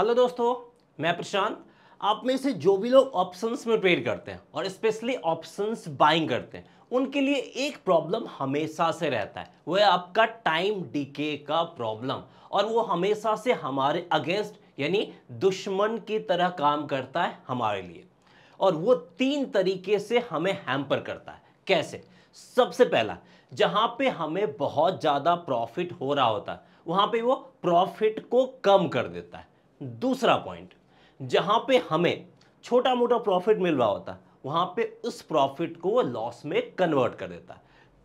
hello दोस्तों मैं प्रशांत आप में से जो भी लोग ऑप्शंस में ट्रेड करते हैं और स्पेशली ऑप्शंस बाइंग करते हैं उनके लिए एक प्रॉब्लम हमेशा से रहता है वह है आपका टाइम डीके का प्रॉब्लम और वो हमेशा से हमारे अगेंस्ट यानी दुश्मन की तरह काम करता है हमारे लिए और वो तीन तरीके से हमें हैम्पर करता है कैसे सबसे पहला जहाँ पर हमें बहुत ज़्यादा प्रॉफिट हो रहा होता है वहाँ पर वो प्रॉफिट को कम कर देता है दूसरा पॉइंट जहां पे हमें छोटा मोटा प्रॉफिट मिल रहा होता है वहां पे उस प्रॉफिट को लॉस में कन्वर्ट कर देता है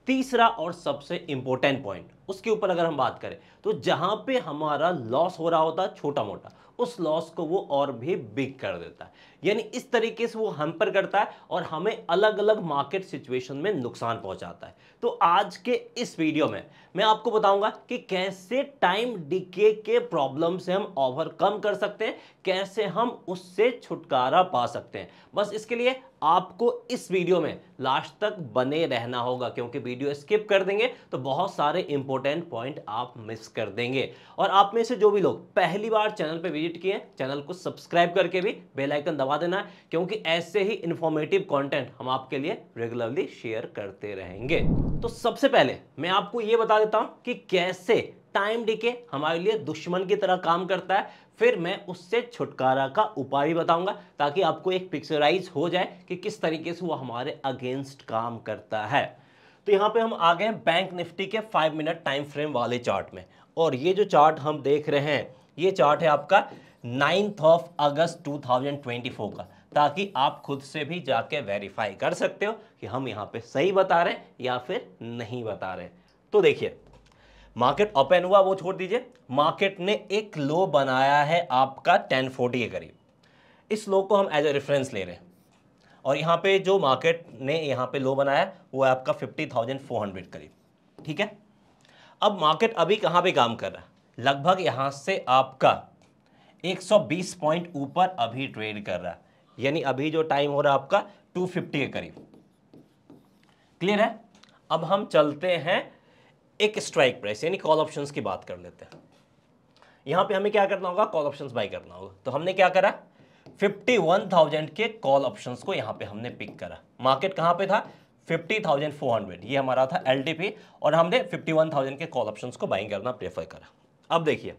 तीसरा और सबसे इंपॉर्टेंट पॉइंट उसके ऊपर अगर हम बात करें तो जहाँ पे हमारा लॉस हो रहा होता है छोटा मोटा उस लॉस को वो और भी बिग कर देता है यानी इस तरीके से वो हम्पर करता है और हमें अलग अलग मार्केट सिचुएशन में नुकसान पहुंचाता है तो आज के इस वीडियो में मैं आपको बताऊंगा कि कैसे टाइम डिके के प्रॉब्लम से हम ओवरकम कर सकते हैं कैसे हम उससे छुटकारा पा सकते हैं बस इसके लिए आपको इस वीडियो में लास्ट तक बने रहना होगा क्योंकि वीडियो स्किप कर देंगे तो बहुत सारे इंपोर्टेंट इंपॉर्टेंट पॉइंट आप मिस कर देंगे और आप में से जो भी लोग पहली बार चैनल पर विजिट किए चैनल को सब्सक्राइब करके भी बेलाइकन दबा देना है क्योंकि ऐसे ही इंफॉर्मेटिव कॉन्टेंट हम आपके लिए रेगुलरली शेयर करते रहेंगे तो सबसे पहले मैं आपको ये बता देता हूँ कि कैसे टाइम डीके हमारे लिए दुश्मन की तरह काम करता है फिर मैं उससे छुटकारा का उपाय भी बताऊंगा ताकि आपको एक पिक्चराइज हो जाए कि किस तरीके से वो हमारे अगेंस्ट काम करता है तो यहाँ पे हम आ गए हैं बैंक निफ्टी के फाइव मिनट टाइम फ्रेम वाले चार्ट में और ये जो चार्ट हम देख रहे हैं ये चार्ट है आपका नाइन्थ ऑफ अगस्त 2024 का ताकि आप खुद से भी जाके वेरीफाई कर सकते हो कि हम यहाँ पे सही बता रहे हैं या फिर नहीं बता रहे तो देखिए मार्केट ओपन हुआ वो छोड़ दीजिए मार्केट ने एक लो बनाया है आपका टेन के करीब इस लो को हम एज ए रेफरेंस ले रहे हैं और यहाँ पे जो मार्केट ने यहाँ पे लो बनाया वो है आपका फिफ्टी थाउजेंड फोर हंड्रेड करीब ठीक है अब मार्केट अभी कहाँ पे काम कर रहा है लगभग यहाँ से आपका 120 पॉइंट ऊपर अभी ट्रेड कर रहा है यानी अभी जो टाइम हो रहा है आपका 250 के करीब क्लियर है अब हम चलते हैं एक स्ट्राइक प्राइस यानी कॉल ऑप्शंस की बात कर लेते हैं यहाँ पे हमें क्या करना होगा कॉल ऑप्शंस बाई करना होगा तो हमने क्या करा 51,000 के कॉल ऑप्शंस को यहाँ पे हमने पिक करा मार्केट कहाँ पे था 50,400 ये हमारा था एल और हमने 51,000 के कॉल ऑप्शंस को बाइंग करना प्रेफर करा अब देखिए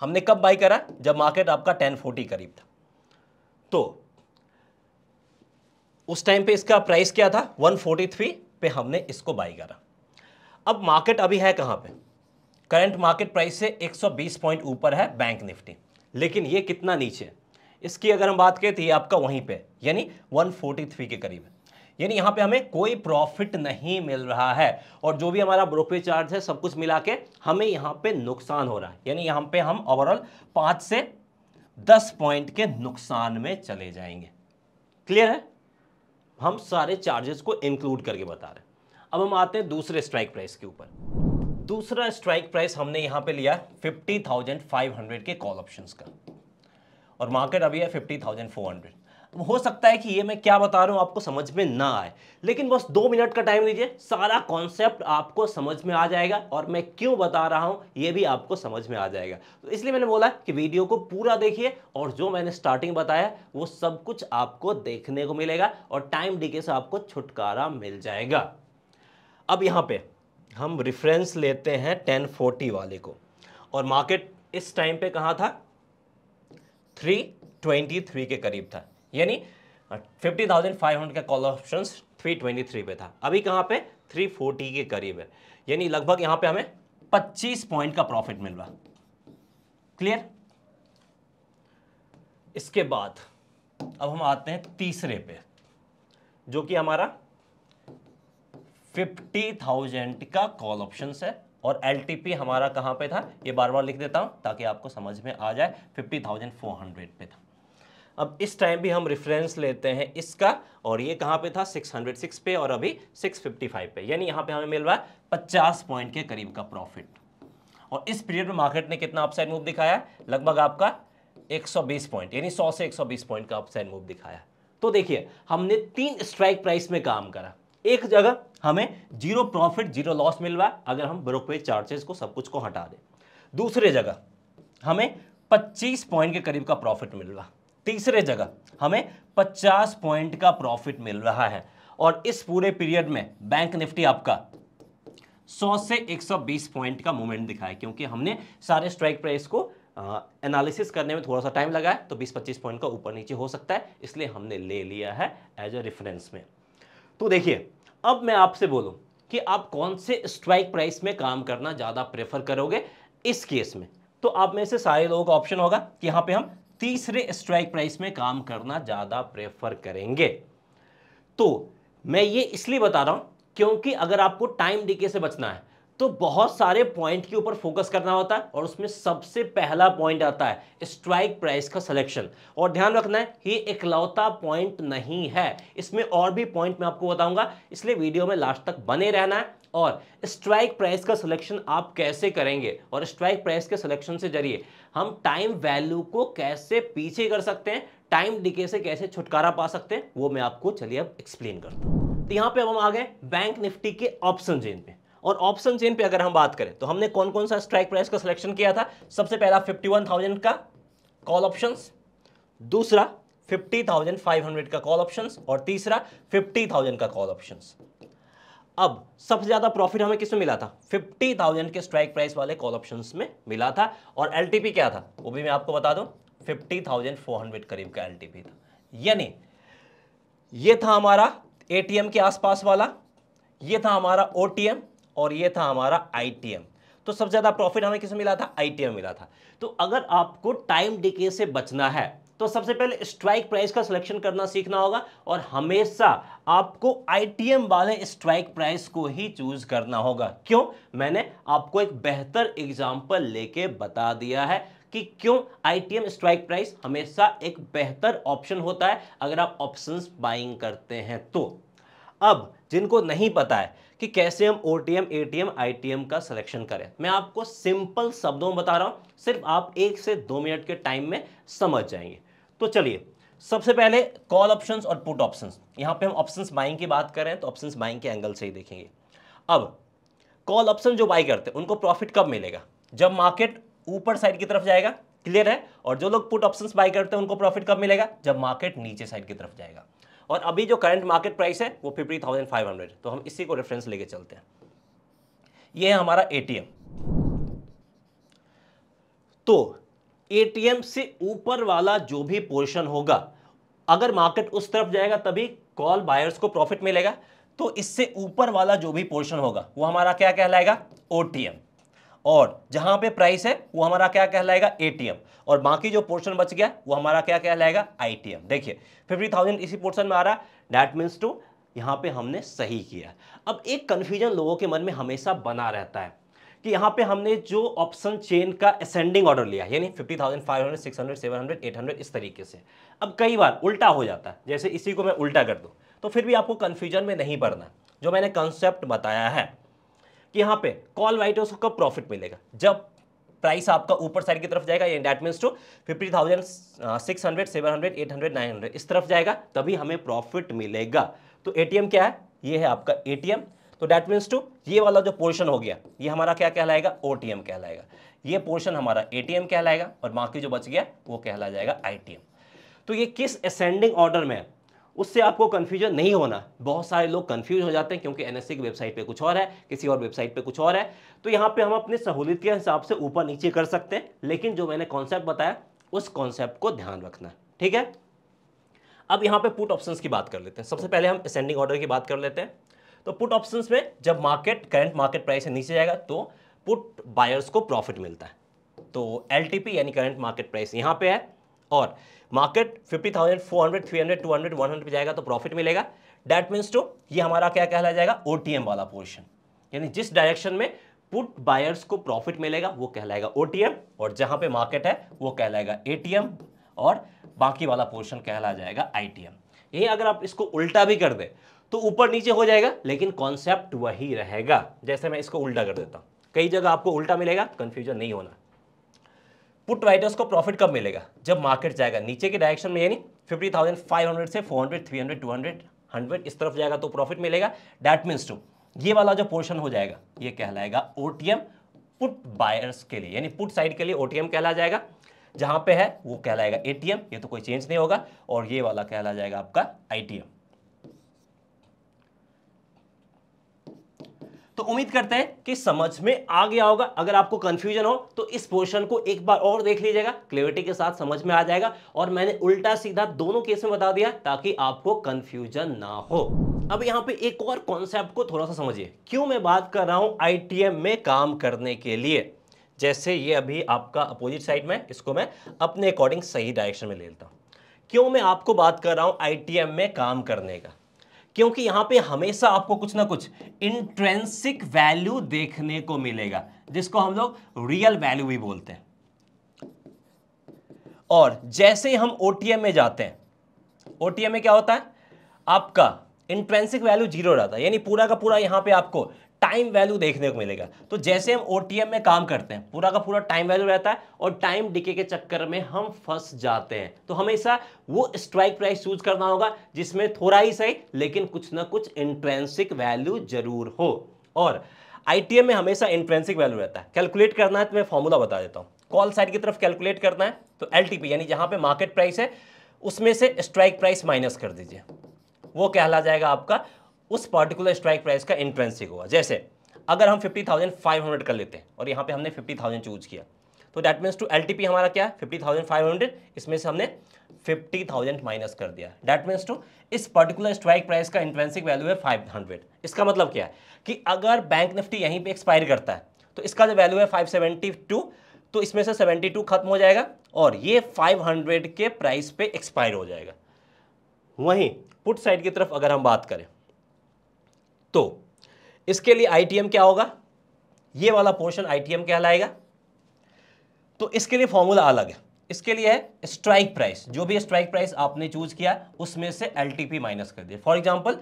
हमने कब बाई करा जब मार्केट आपका 1040 करीब था तो उस टाइम पे इसका प्राइस क्या था 143 पे हमने इसको बाई करा अब मार्केट अभी है कहाँ पे करंट मार्केट प्राइस से 120 पॉइंट ऊपर है बैंक निफ्टी लेकिन ये कितना नीचे है इसकी अगर हम बात करें तो ये आपका वहीं पे यानी 143 के करीब है यानी यहाँ पे हमें कोई प्रॉफिट नहीं मिल रहा है और जो भी हमारा ब्रोकरेज चार्ज है सब कुछ मिला के हमें यहाँ पे नुकसान हो रहा है यानी यहाँ पे हम ओवरऑल पाँच से दस पॉइंट के नुकसान में चले जाएंगे क्लियर है हम सारे चार्जेस को इंक्लूड करके बता रहे हैं अब हम आते हैं दूसरे स्ट्राइक प्राइस के ऊपर दूसरा स्ट्राइक प्राइस हमने यहाँ पे लिया फिफ्टी थाउजेंड फाइव हंड्रेड के कॉल ऑप्शंस का और मार्केट अभी है फिफ्टी थाउजेंड फोर हंड्रेड तो हो सकता है कि ये मैं क्या बता रहा हूँ आपको समझ में ना आए लेकिन बस दो मिनट का टाइम दीजिए सारा कॉन्सेप्ट आपको समझ में आ जाएगा और मैं क्यों बता रहा हूँ ये भी आपको समझ में आ जाएगा तो इसलिए मैंने बोला कि वीडियो को पूरा देखिए और जो मैंने स्टार्टिंग बताया वो सब कुछ आपको देखने को मिलेगा और टाइम डीके से आपको छुटकारा मिल जाएगा अब यहाँ पर हम रिफ्रेंस लेते हैं टेन फोर्टी वाले को और मार्केट इस टाइम पे कहाँ था थ्री ट्वेंटी थ्री के करीब था यानी फिफ्टी थाउजेंड फाइव हंड्रेड का call option three twenty three पे था अभी कहाँ पे थ्री फोर्टी के करीब है यानी लगभग यहाँ पे हमें पच्चीस पॉइंट का प्रॉफिट मिल रहा क्लियर इसके बाद अब हम आते हैं तीसरे पे जो कि हमारा फिफ्टी थाउजेंड का कॉल ऑप्शन है और एल हमारा कहाँ पे था ये बार बार लिख देता हूँ ताकि आपको समझ में आ जाए फिफ्टी थाउजेंड फोर हंड्रेड पे था अब इस टाइम भी हम रेफरेंस लेते हैं इसका और ये कहाँ पे था 606 पे और अभी 655 पे यानी यहाँ पे हमें मिल रहा है 50 पॉइंट के करीब का प्रॉफिट और इस पीरियड में मार्केट ने कितना अपसाइड मूव दिखाया लगभग आपका एक पॉइंट यानी सौ से एक पॉइंट का अपसाइड मूव दिखाया तो देखिए हमने तीन स्ट्राइक प्राइस में काम करा एक जगह हमें जीरो प्रॉफिट जीरो लॉस मिल रहा है अगर हम ब्रोकरेज चार्जेस को सब कुछ को हटा दें दूसरे जगह हमें 25 पॉइंट के करीब का प्रॉफिट मिल रहा तीसरे जगह हमें 50 पॉइंट का प्रॉफिट मिल रहा है और इस पूरे पीरियड में बैंक निफ्टी आपका 100 से 120 पॉइंट का मूवमेंट दिखाया क्योंकि हमने सारे स्ट्राइक प्राइस को एनालिसिस करने में थोड़ा सा टाइम लगा है तो 20-25 पॉइंट का ऊपर नीचे हो सकता है इसलिए हमने ले लिया है एज अ रेफरेंस में तो देखिए अब मैं आपसे बोलूं कि आप कौन से स्ट्राइक प्राइस में काम करना ज़्यादा प्रेफर करोगे इस केस में तो आप में से सारे लोगों का ऑप्शन होगा कि यहाँ पे हम तीसरे स्ट्राइक प्राइस में काम करना ज़्यादा प्रेफर करेंगे तो मैं ये इसलिए बता रहा हूँ क्योंकि अगर आपको टाइम डीके से बचना है तो बहुत सारे पॉइंट के ऊपर फोकस करना होता है और उसमें सबसे पहला पॉइंट आता है स्ट्राइक प्राइस का सिलेक्शन और ध्यान रखना है ये इकलौता पॉइंट नहीं है इसमें और भी पॉइंट मैं आपको बताऊंगा इसलिए वीडियो में लास्ट तक बने रहना है और स्ट्राइक प्राइस का सिलेक्शन आप कैसे करेंगे और स्ट्राइक प्राइस के सिलेक्शन से जरिए हम टाइम वैल्यू को कैसे पीछे कर सकते हैं टाइम डिके से कैसे छुटकारा पा सकते हैं वो मैं आपको चलिए अब एक्सप्लेन करता हूँ तो यहाँ पे अब हम आ गए बैंक निफ्टी के ऑप्शन जेन पे और ऑप्शन चेन पे अगर हम बात करें तो हमने कौन कौन सा स्ट्राइक प्राइस का सिलेक्शन किया था सबसे पहला 51,000 का कॉल ऑप्शंस दूसरा 50,500 का कॉल ऑप्शंस और तीसरा 50,000 का कॉल ऑप्शंस अब सबसे ज़्यादा प्रॉफिट हमें किसमें मिला था 50,000 के स्ट्राइक प्राइस वाले कॉल ऑप्शन में मिला था और एल क्या था वो भी मैं आपको बता फोर हंड्रेड करीब का एल था यानी यह था हमारा एम के आसपास वाला ये था हमारा ओटीएम और ये था हमारा आई तो सबसे ज़्यादा प्रॉफिट हमें किसे मिला था आई मिला था तो अगर आपको टाइम डिके से बचना है तो सबसे पहले स्ट्राइक प्राइस का सिलेक्शन करना सीखना होगा और हमेशा आपको आईटीएम वाले स्ट्राइक प्राइस को ही चूज करना होगा क्यों मैंने आपको एक बेहतर एग्जांपल लेके बता दिया है कि क्यों आईटीएम स्ट्राइक प्राइस हमेशा एक बेहतर ऑप्शन होता है अगर आप ऑप्शंस बाइंग करते हैं तो अब जिनको नहीं पता है कि कैसे हम O T M A T M I T M का सिलेक्शन करें मैं आपको सिंपल शब्दों में बता रहा हूँ सिर्फ आप एक से दो मिनट के टाइम में समझ जाएंगे तो चलिए सबसे पहले कॉल ऑप्शन और पुट ऑप्शन यहाँ पे हम ऑप्शन बाइंग की बात करें तो ऑप्शन बाइंग के एंगल से ही देखेंगे अब कॉल ऑप्शन जो बाई करते हैं उनको प्रॉफिट कब मिलेगा जब मार्केट ऊपर साइड की तरफ जाएगा क्लियर है और जो लोग पुट ऑप्शंस बाई करते हैं उनको प्रॉफिट कब मिलेगा जब मार्केट नीचे साइड की तरफ जाएगा और अभी जो करंट मार्केट प्राइस है वो फिफ्टी थाउजेंड फाइव हंड्रेड तो हम इसी को रेफरेंस लेके चलते हैं ये है हमारा एटीएम तो एटीएम से ऊपर वाला जो भी पोर्शन होगा अगर मार्केट उस तरफ जाएगा तभी कॉल बायर्स को प्रॉफिट मिलेगा तो इससे ऊपर वाला जो भी पोर्शन होगा वो हमारा क्या कहलाएगा ओटीएम और जहां पे प्राइस है वो हमारा क्या कहलाएगा एटीएम और बाकी जो पोर्शन बच गया वो हमारा क्या कहलाएगा आईटीएम देखिए फिफ्टी थाउजेंड इसी पोर्शन में आ रहा डैट मीन्स टू यहाँ पे हमने सही किया अब एक कन्फ्यूजन लोगों के मन में हमेशा बना रहता है कि यहाँ पे हमने जो ऑप्शन चेन का असेंडिंग ऑर्डर लिया यानी fifty thousand five hundred six hundred seven hundred eight hundred इस तरीके से अब कई बार उल्टा हो जाता है जैसे इसी को मैं उल्टा कर दूँ तो फिर भी आपको कन्फ्यूजन में नहीं पड़ना जो मैंने कंसेप्ट बताया है कि यहाँ पे कॉल वाइट है उसको प्रॉफिट मिलेगा जब प्राइस आपका ऊपर साइड की तरफ जाएगा ये that means to fifty thousand six hundred seven hundred eight hundred nine hundred इस तरफ जाएगा तभी हमें प्रॉफिट मिलेगा तो एटीएम क्या है ये है आपका एटीएम तो डैट मीन्स टू ये वाला जो पोर्शन हो गया ये हमारा क्या कहलाएगा ओ कहलाएगा ये पोर्शन हमारा ए कहलाएगा और बाकी जो बच गया वो कहला जाएगा आई तो ये किस असेंडिंग ऑर्डर में है उससे आपको कन्फ्यूजन नहीं होना बहुत सारे लोग कन्फ्यूज हो जाते हैं क्योंकि एनएससी की वेबसाइट पे कुछ और है किसी और वेबसाइट पे कुछ और है तो यहाँ पे हम अपनी सहूलियत के हिसाब से ऊपर नीचे कर सकते हैं लेकिन जो मैंने कॉन्सेप्ट बताया उस कॉन्सेप्ट को ध्यान रखना ठीक है अब यहाँ पे पुट ऑप्शंस की बात कर लेते हैं सबसे पहले हम असेंडिंग ऑर्डर की बात कर लेते हैं तो पुट ऑप्शंस में जब मार्केट करंट मार्केट प्राइस से नीचे जाएगा तो पुट बायर्स को प्रॉफिट मिलता है तो एल यानी करंट मार्केट प्राइस यहाँ पे है और मार्केट 50,000, 400, 300, 200, 100 पे जाएगा तो प्रॉफिट मिलेगा डैट मीन्स टू ये हमारा क्या कहला जाएगा ओ वाला पोर्शन यानी जिस डायरेक्शन में पुट बायर्स को प्रॉफिट मिलेगा वो कहलाएगा ओ और जहाँ पे मार्केट है वो कहलाएगा ए और बाकी वाला पोर्शन कहला जाएगा आई यही अगर आप इसको उल्टा भी कर दें तो ऊपर नीचे हो जाएगा लेकिन कॉन्सेप्ट वही रहेगा जैसे मैं इसको उल्टा कर देता हूँ कई जगह आपको उल्टा मिलेगा कन्फ्यूजन नहीं होना पुट राइटर्स को प्रॉफिट कब मिलेगा जब मार्केट जाएगा नीचे के डायरेक्शन में यानी फिफ्टी थाउजेंड फाइव हंड्रेड से four hundred three hundred two hundred hundred इस तरफ जाएगा तो प्रॉफिट मिलेगा डैट मीन्स टू ये वाला जो पोर्शन हो जाएगा ये कहलाएगा ओ पुट बायर्स के लिए यानी पुट साइड के लिए ओ कहला जाएगा जहाँ पे है वो कहलाएगा ए ये तो कोई चेंज नहीं होगा और ये वाला कहला जाएगा आपका आई तो उम्मीद करते हैं कि समझ में आ गया होगा अगर आपको कंफ्यूजन हो तो इस पोर्शन को एक बार और देख लीजिएगा क्लियरिटी के साथ समझ में आ जाएगा और मैंने उल्टा सीधा दोनों केस में बता दिया ताकि आपको कंफ्यूजन ना हो अब यहाँ पे एक और कॉन्सेप्ट को थोड़ा सा समझिए क्यों मैं बात कर रहा हूँ आई में काम करने के लिए जैसे ये अभी आपका अपोजिट साइड में इसको मैं अपने अकॉर्डिंग सही डायरेक्शन में ले लेता हूँ क्यों मैं आपको बात कर रहा हूँ आई में काम करने का क्योंकि यहां पे हमेशा आपको कुछ ना कुछ इंट्रेंसिक वैल्यू देखने को मिलेगा जिसको हम लोग रियल वैल्यू भी बोलते हैं और जैसे ही हम ओटीएम में जाते हैं ओटीएम में क्या होता है आपका इंट्रेंसिक वैल्यू जीरो रहता है यानी पूरा का पूरा यहां पे आपको टाइम वैल्यू देखने को मिलेगा तो जैसे हम ओ में काम करते हैं पूरा का पूरा टाइम वैल्यू रहता है और टाइम डिके के चक्कर में हम फंस जाते हैं तो हमेशा वो स्ट्राइक प्राइस चूज करना होगा जिसमें थोड़ा ही सही लेकिन कुछ ना कुछ इंट्रेंसिक वैल्यू जरूर हो और आई में हमेशा इंट्रेंसिक वैल्यू रहता है कैलकुलेट करना है तो मैं फॉर्मूला बता देता हूँ कॉल साइड की तरफ कैलकुलेट करना है तो एल यानी जहाँ पर मार्केट प्राइस है उसमें से स्ट्राइक प्राइस माइनस कर दीजिए वो कहला जाएगा आपका उस पर्टिकुलर स्ट्राइक प्राइस का इंट्रेंसिक होगा जैसे अगर हम फिफ्टी थाउजेंड फाइव हंड्रेड कर लेते हैं और यहाँ पे हमने फिफ्टी थाउजेंड चूज किया तो डैट मीन्स टू एल हमारा क्या है फिफ्टी थाउजेंड फाइव हंड्रेड इसमें से हमने फिफ्टी थाउजेंड माइनस कर दिया डैट मीन्स टू इस पर्टिकुलर स्ट्राइक प्राइस का इंट्रेंसिक वैल्यू है फाइव हंड्रेड इसका मतलब क्या है कि अगर बैंक निफ्टी यहीं पे एक्सपायर करता है तो इसका जो वैल्यू है फाइव सेवेंटी टू तो इसमें से सेवेंटी टू खत्म हो जाएगा और ये फाइव हंड्रेड के प्राइस पर एक्सपायर हो जाएगा वहीं पुट साइड की तरफ अगर हम बात करें तो इसके लिए आईटीएम क्या होगा ये वाला पोर्शन आईटीएम कहलाएगा तो इसके लिए फॉर्मूला अलग है इसके लिए है स्ट्राइक प्राइस जो भी स्ट्राइक प्राइस आपने चूज किया उसमें से एलटीपी माइनस कर दिया फॉर एग्जांपल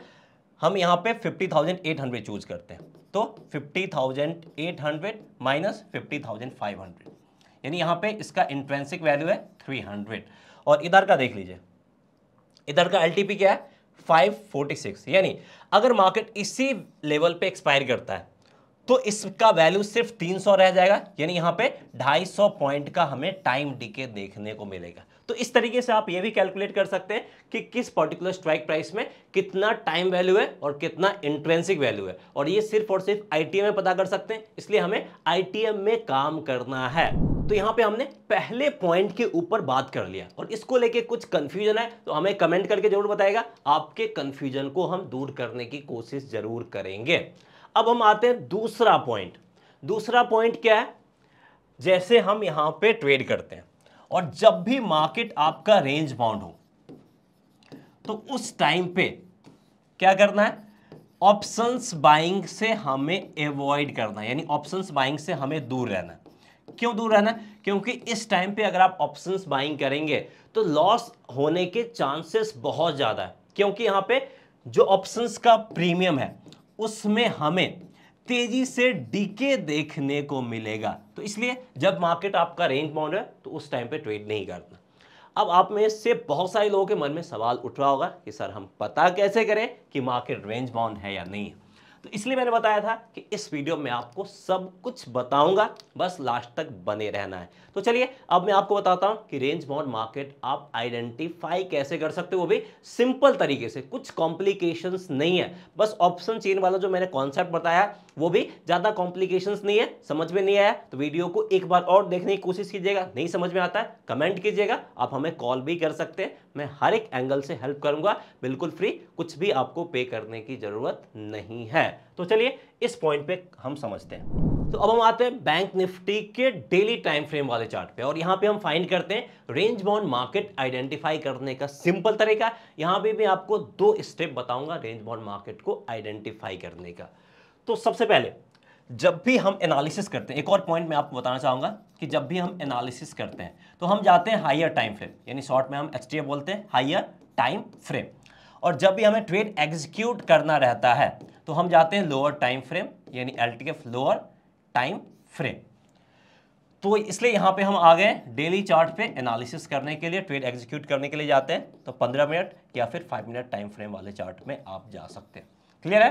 हम यहां पे 50,800 चूज करते हैं तो 50,800 माइनस 50,500 यानी यहां पे इसका इंट्रेंसिक वैल्यू है 300 और इधर का देख लीजिए इधर का एल क्या है 546 यानी अगर मार्केट इसी लेवल पे एक्सपायर करता है तो इसका वैल्यू सिर्फ 300 रह जाएगा यानी यहां पे 250 पॉइंट का हमें टाइम डीके देखने को मिलेगा तो इस तरीके से आप ये भी कैलकुलेट कर सकते हैं कि किस पर्टिकुलर स्ट्राइक प्राइस में कितना टाइम वैल्यू है और कितना इंट्रेंसिक वैल्यू है और ये सिर्फ और सिर्फ आई में पता कर सकते हैं इसलिए हमें आई में काम करना है तो यहाँ पे हमने पहले पॉइंट के ऊपर बात कर लिया और इसको लेके कुछ कंफ्यूजन है तो हमें कमेंट करके जरूर बताएगा आपके कंफ्यूजन को हम दूर करने की कोशिश जरूर करेंगे अब हम आते हैं दूसरा पॉइंट दूसरा पॉइंट क्या है जैसे हम यहाँ पे ट्रेड करते हैं और जब भी मार्केट आपका रेंज बाउंड हो तो उस टाइम पे क्या करना है ऑप्शंस बाइंग से हमें एवॉइड करना यानी ऑप्शंस बाइंग से हमें दूर रहना क्यों दूर रहना क्योंकि इस टाइम पे अगर आप ऑप्शंस बाइंग करेंगे तो लॉस होने के चांसेस बहुत ज़्यादा है क्योंकि यहां पे जो ऑप्शंस का प्रीमियम है उसमें हमें तेजी से डीके देखने को मिलेगा तो इसलिए जब मार्केट आपका रेंज बाउंड है तो उस टाइम पे ट्रेड नहीं करना अब आप में से बहुत सारे लोगों के मन में सवाल उठ रहा होगा कि सर हम पता कैसे करें कि मार्केट रेंज बाउंड है या नहीं तो इसलिए मैंने बताया था कि इस वीडियो में आपको सब कुछ बताऊंगा बस लास्ट तक बने रहना है तो चलिए अब मैं आपको बताता हूं कि रेंज बाउंड मार्केट आप आइडेंटिफाई कैसे कर सकते हो वो भी सिंपल तरीके से कुछ कॉम्प्लिकेशंस नहीं है बस ऑप्शन चेन वाला जो मैंने कॉन्सेप्ट बताया वो भी ज़्यादा कॉम्प्लिकेशन नहीं है समझ में नहीं आया तो वीडियो को एक बार और देखने की कोशिश कीजिएगा नहीं समझ में आता है कमेंट कीजिएगा आप हमें कॉल भी कर सकते हैं मैं हर एक एंगल से हेल्प करूंगा बिल्कुल फ्री कुछ भी आपको पे करने की ज़रूरत नहीं है तो चलिए इस पॉइंट पे हम समझते हैं तो अब हम आते हैं बैंक निफ्टी के डेली टाइम फ्रेम वाले चार्ट पे और यहाँ पे हम फाइंड करते हैं रेंज बाउंड मार्केट आइडेंटिफाई करने का सिंपल तरीका यहाँ पे मैं आपको दो स्टेप बताऊंगा रेंज बाउंड मार्केट को आइडेंटिफाई करने का तो सबसे पहले जब भी हम एनालिसिस करते हैं एक और पॉइंट मैं आपको बताना चाहूँगा कि जब भी हम एनालिसिस करते हैं तो हम जाते हैं हाइयर टाइम फ्रेम यानी शॉर्ट में हम एच बोलते हैं हाइयर टाइम फ्रेम और जब भी हमें ट्रेड एग्जीक्यूट करना रहता है तो हम जाते हैं लोअर टाइम फ्रेम यानी एल लोअर टाइम फ्रेम तो इसलिए यहाँ पे हम आ गए डेली चार्ट पे एनालिसिस करने के लिए ट्रेड एग्जीक्यूट करने के लिए जाते हैं तो 15 मिनट या फिर 5 मिनट टाइम फ्रेम वाले चार्ट में आप जा सकते हैं क्लियर है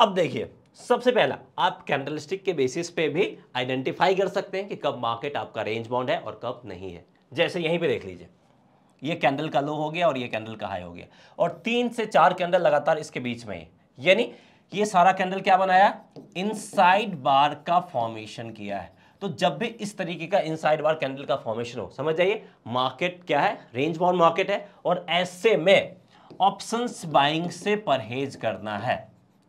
अब देखिए सबसे पहला आप कैंडल स्टिक के बेसिस पे भी आइडेंटिफाई कर सकते हैं कि कब मार्केट आपका रेंज बाउंड है और कब नहीं है जैसे यहीं पे देख लीजिए ये कैंडल का लो हो गया और ये कैंडल का हाई हो गया और तीन से चार कैंडल लगातार इसके बीच में यानी ये सारा कैंडल क्या बनाया इनसाइड बार का फॉर्मेशन किया है तो जब भी इस तरीके का इनसाइड बार कैंडल का फॉर्मेशन हो समझ जाइए मार्केट क्या है रेंज बाउंड मार्केट है और ऐसे में ऑप्शंस बाइंग से परहेज करना है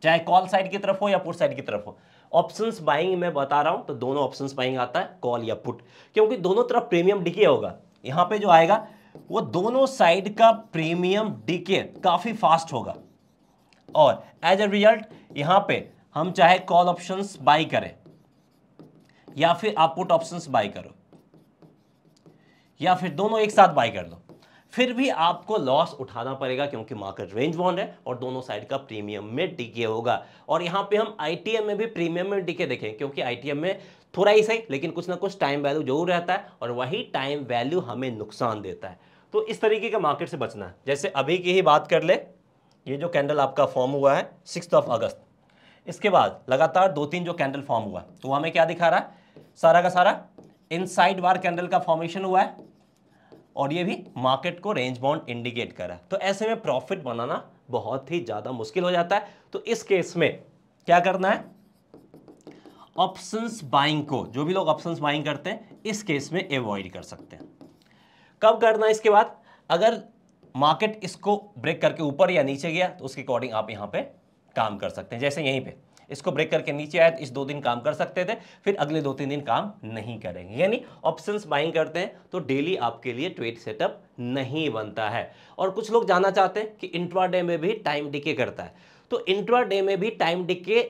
चाहे कॉल साइड की तरफ हो या पुट साइड की तरफ हो ऑप्शंस बाइंग मैं बता रहा हूं तो दोनों ऑप्शंस बाइंग आता है कॉल या पुट क्योंकि दोनों तरफ प्रीमियम डिके होगा यहां पे जो आएगा वो दोनों साइड का प्रीमियम डिके काफी फास्ट होगा और एज ए रिजल्ट यहां पे हम चाहे कॉल ऑप्शंस बाई करें या फिर आप पुट ऑप्शन बाई करो या फिर दोनों एक साथ बाई कर दो फिर भी आपको लॉस उठाना पड़ेगा क्योंकि मार्केट रेंज बॉन्ड है और दोनों साइड का प्रीमियम में डीके होगा और यहाँ पे हम आईटीएम में भी प्रीमियम में डीके देखें क्योंकि आईटीएम में थोड़ा ही सही लेकिन कुछ ना कुछ टाइम वैल्यू जरूर रहता है और वही टाइम वैल्यू हमें नुकसान देता है तो इस तरीके का मार्केट से बचना है जैसे अभी की ही बात कर ले ये जो कैंडल आपका फॉर्म हुआ है सिक्स ऑफ अगस्त इसके बाद लगातार दो तीन जो कैंडल फॉर्म हुआ तो हमें क्या दिखा रहा है सारा का सारा इन बार कैंडल का फॉर्मेशन हुआ है और ये भी मार्केट को रेंज बाउंड इंडिकेट करा तो ऐसे में प्रॉफिट बनाना बहुत ही ज़्यादा मुश्किल हो जाता है तो इस केस में क्या करना है ऑप्शंस बाइंग को जो भी लोग ऑप्शंस बाइंग करते हैं इस केस में एवॉइड कर सकते हैं कब करना है इसके बाद अगर मार्केट इसको ब्रेक करके ऊपर या नीचे गया तो उसके अकॉर्डिंग आप यहां पे काम कर सकते हैं जैसे यहीं पे इसको ब्रेक करके नीचे आए इस दो दिन काम कर सकते थे फिर अगले दो तीन दिन काम नहीं करेंगे यानी ऑप्शन बाइंग करते हैं तो डेली आपके लिए ट्रेड सेटअप नहीं बनता है और कुछ लोग जानना चाहते हैं कि डे में भी टाइम डिके करता है तो डे में भी time decay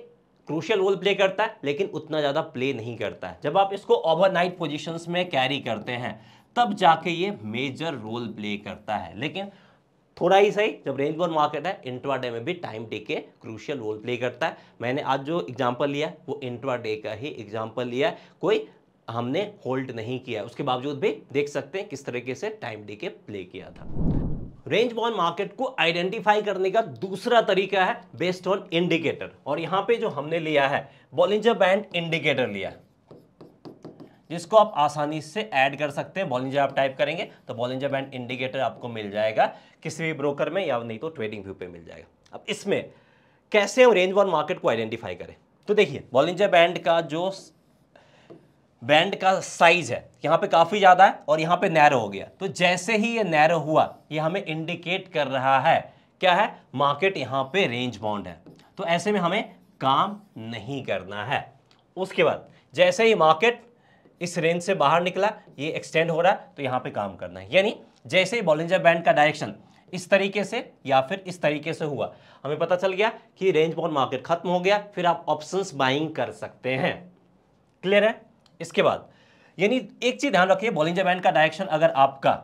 crucial role play करता है लेकिन उतना ज़्यादा प्ले नहीं करता है जब आप इसको ओवरनाइट पोजीशंस में कैरी करते हैं तब जाके ये मेजर रोल प्ले करता है लेकिन थोड़ा ही सही जब रेंज बोर्न मार्केट है इंट्राडे में भी टाइम के क्रूशियल रोल प्ले करता है मैंने आज जो एग्जांपल लिया वो डे का ही एग्जांपल लिया कोई हमने होल्ड नहीं किया उसके बावजूद भी देख सकते हैं किस तरीके से टाइम डे के प्ले किया था रेंज बॉन्ड मार्केट को आइडेंटिफाई करने का दूसरा तरीका है बेस्ड ऑन इंडिकेटर और यहाँ पे जो हमने लिया है बॉलिंजर बैंड इंडिकेटर लिया है इसको आप आसानी से ऐड कर सकते हैं बॉलिंजर आप टाइप करेंगे तो बॉलिंजर बैंड इंडिकेटर आपको मिल जाएगा किसी भी ब्रोकर में या नहीं तो ट्रेडिंग व्यू पे मिल जाएगा अब इसमें कैसे हम रेंज वन मार्केट को आइडेंटिफाई करें तो देखिए बॉलिंजर बैंड का जो बैंड का साइज है यहाँ पे काफ़ी ज़्यादा है और यहाँ पे नैरो हो गया तो जैसे ही ये नैरो हुआ ये हमें इंडिकेट कर रहा है क्या है मार्केट यहाँ पे रेंज बाउंड है तो ऐसे में हमें काम नहीं करना है उसके बाद जैसे ही मार्केट इस रेंज से बाहर निकला ये एक्सटेंड हो रहा है तो यहाँ पे काम करना है यानी जैसे ही बॉलिंजर बैंड का डायरेक्शन इस तरीके से या फिर इस तरीके से हुआ हमें पता चल गया कि रेंज बाउंड मार्केट खत्म हो गया फिर आप ऑप्शंस बाइंग कर सकते हैं क्लियर है इसके बाद यानी एक चीज ध्यान रखिए बॉलिंजर बैंड का डायरेक्शन अगर आपका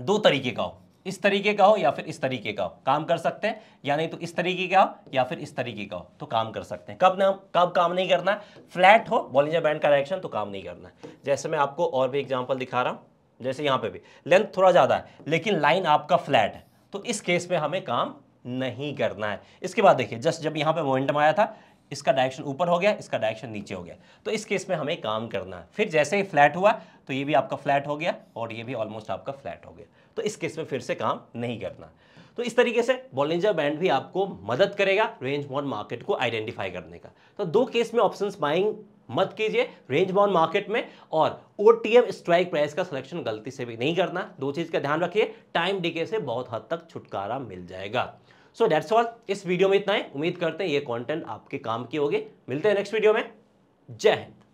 दो तरीके का हो इस तरीके का हो या फिर इस तरीके का हो काम कर सकते हैं या नहीं तो इस तरीके का हो या फिर इस तरीके का हो तो काम कर सकते हैं कब ना कब काम नहीं करना है फ्लैट हो बॉलिंजर बैंड का डायरेक्शन तो काम नहीं करना है जैसे मैं आपको और भी एग्जाम्पल दिखा रहा हूँ जैसे यहाँ पे भी लेंथ थोड़ा ज़्यादा है लेकिन लाइन आपका फ्लैट है तो इस केस में हमें काम नहीं करना है इसके बाद देखिए जस्ट जब यहाँ पे मोमेंटम आया था इसका डायरेक्शन ऊपर हो गया इसका डायरेक्शन नीचे हो गया तो इस केस में हमें काम करना है फिर जैसे ही फ्लैट हुआ तो ये भी आपका फ्लैट हो गया और ये भी ऑलमोस्ट आपका फ्लैट हो गया तो इस केस में फिर से काम नहीं करना तो इस तरीके से बॉलिंजर बैंड भी आपको मदद करेगा रेंज बॉन्ड मार्केट को आइडेंटिफाई करने का तो दो केस में ऑप्शन बाइंग मत कीजिए रेंज बाउंड मार्केट में और ओ स्ट्राइक प्राइस का सिलेक्शन गलती से भी नहीं करना दो चीज़ का ध्यान रखिए टाइम डीके से बहुत हद तक छुटकारा मिल जाएगा सो डेट्स ऑल इस वीडियो में इतना है उम्मीद करते हैं ये कंटेंट आपके काम की होगी मिलते हैं नेक्स्ट वीडियो में जय हिंद